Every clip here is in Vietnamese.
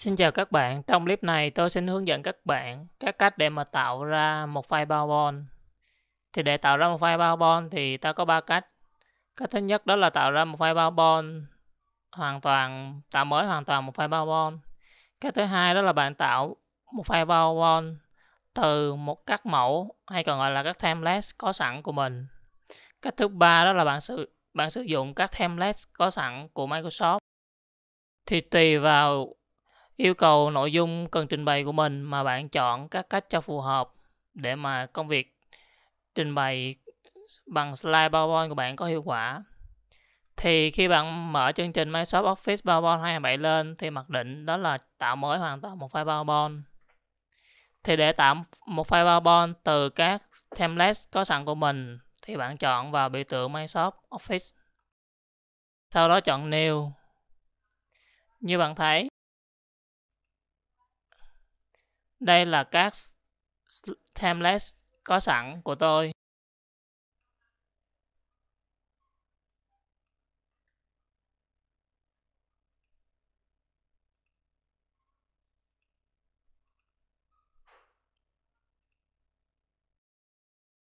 Xin chào các bạn, trong clip này tôi xin hướng dẫn các bạn các cách để mà tạo ra một file PowerPoint. Thì để tạo ra một file PowerPoint thì ta có 3 cách. Cách thứ nhất đó là tạo ra một file PowerPoint hoàn toàn, tạo mới hoàn toàn một file PowerPoint. Cách thứ hai đó là bạn tạo một file PowerPoint từ một các mẫu hay còn gọi là các template có sẵn của mình. Cách thứ ba đó là bạn sử bạn sử dụng các template có sẵn của Microsoft. Thì tùy vào yêu cầu nội dung cần trình bày của mình mà bạn chọn các cách cho phù hợp để mà công việc trình bày bằng slide PowerPoint của bạn có hiệu quả. Thì khi bạn mở chương trình Microsoft Office PowerPoint 27 lên thì mặc định đó là tạo mới hoàn toàn một file PowerPoint. Thì để tạo một file PowerPoint từ các template có sẵn của mình thì bạn chọn vào biểu tượng Microsoft Office. Sau đó chọn New. Như bạn thấy, đây là các template có sẵn của tôi.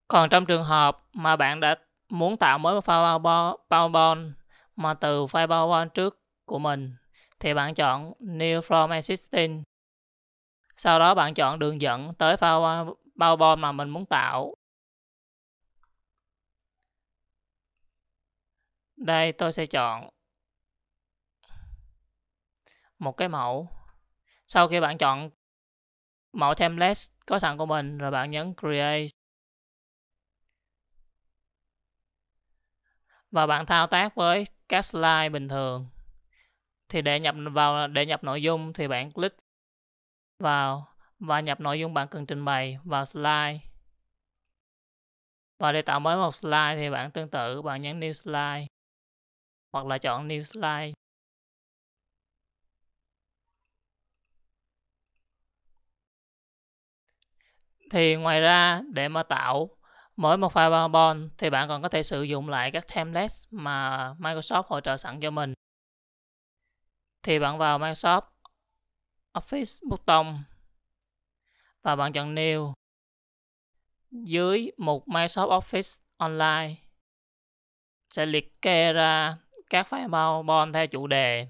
Còn trong trường hợp mà bạn đã muốn tạo mới một file PowerPoint mà từ file PowerPoint trước của mình thì bạn chọn New From Existing sau đó bạn chọn đường dẫn tới file bao bon mà mình muốn tạo. Đây tôi sẽ chọn một cái mẫu. Sau khi bạn chọn mẫu template có sẵn của mình rồi bạn nhấn create. Và bạn thao tác với các slide bình thường. Thì để nhập vào để nhập nội dung thì bạn click vào và nhập nội dung bạn cần trình bày vào slide. Và để tạo mới một slide thì bạn tương tự bạn nhấn New Slide hoặc là chọn New Slide. Thì ngoài ra để mà tạo mới một file PowerPoint thì bạn còn có thể sử dụng lại các templates mà Microsoft hỗ trợ sẵn cho mình. Thì bạn vào Microsoft Office button và bạn chọn New dưới mục Microsoft Office Online sẽ liệt kê ra các file PowerPoint theo chủ đề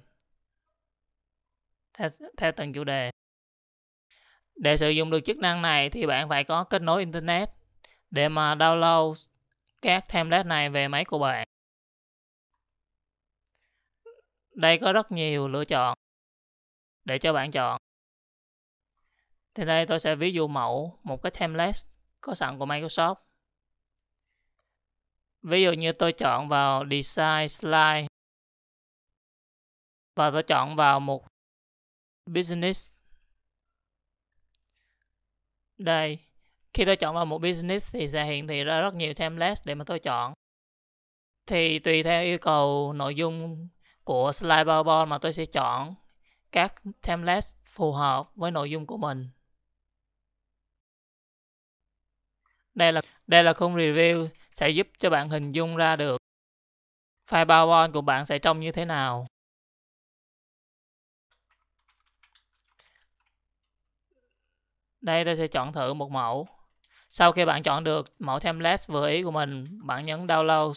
theo, theo từng chủ đề để sử dụng được chức năng này thì bạn phải có kết nối Internet để mà download các template này về máy của bạn. Đây có rất nhiều lựa chọn để cho bạn chọn. Thì đây tôi sẽ ví dụ mẫu một cái template có sẵn của Microsoft. Ví dụ như tôi chọn vào Design Slide và tôi chọn vào một Business. Đây, khi tôi chọn vào một business thì sẽ hiện thị ra rất nhiều template để mà tôi chọn. Thì tùy theo yêu cầu nội dung của slide PowerPoint mà tôi sẽ chọn các template phù hợp với nội dung của mình. Đây là đây là khung review sẽ giúp cho bạn hình dung ra được file PowerPoint của bạn sẽ trông như thế nào. Đây tôi sẽ chọn thử một mẫu. Sau khi bạn chọn được mẫu template vừa ý của mình, bạn nhấn download.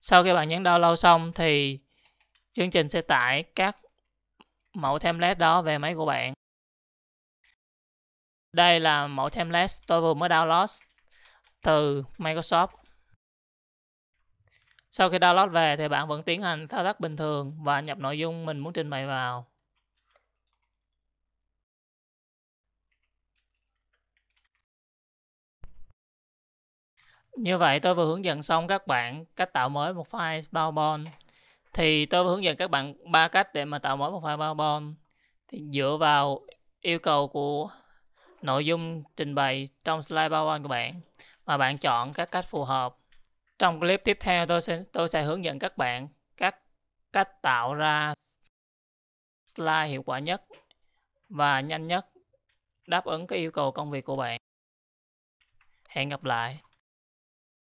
Sau khi bạn nhấn download xong thì chương trình sẽ tải các mẫu template đó về máy của bạn. Đây là mẫu template tôi vừa mới download từ Microsoft. Sau khi download về thì bạn vẫn tiến hành thao tác bình thường và nhập nội dung mình muốn trình bày vào. Như vậy tôi vừa hướng dẫn xong các bạn cách tạo mới một file PowerPoint thì tôi hướng dẫn các bạn ba cách để mà tạo mỗi một file PowerPoint thì dựa vào yêu cầu của nội dung trình bày trong slide PowerPoint của bạn mà bạn chọn các cách phù hợp. Trong clip tiếp theo tôi sẽ tôi sẽ hướng dẫn các bạn các cách tạo ra slide hiệu quả nhất và nhanh nhất đáp ứng cái yêu cầu công việc của bạn. Hẹn gặp lại.